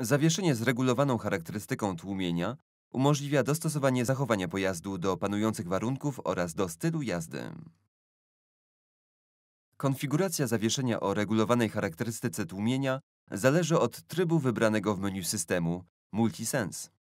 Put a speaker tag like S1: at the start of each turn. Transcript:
S1: Zawieszenie z regulowaną charakterystyką tłumienia umożliwia dostosowanie zachowania pojazdu do panujących warunków oraz do stylu jazdy. Konfiguracja zawieszenia o regulowanej charakterystyce tłumienia zależy od trybu wybranego w menu systemu Multisense.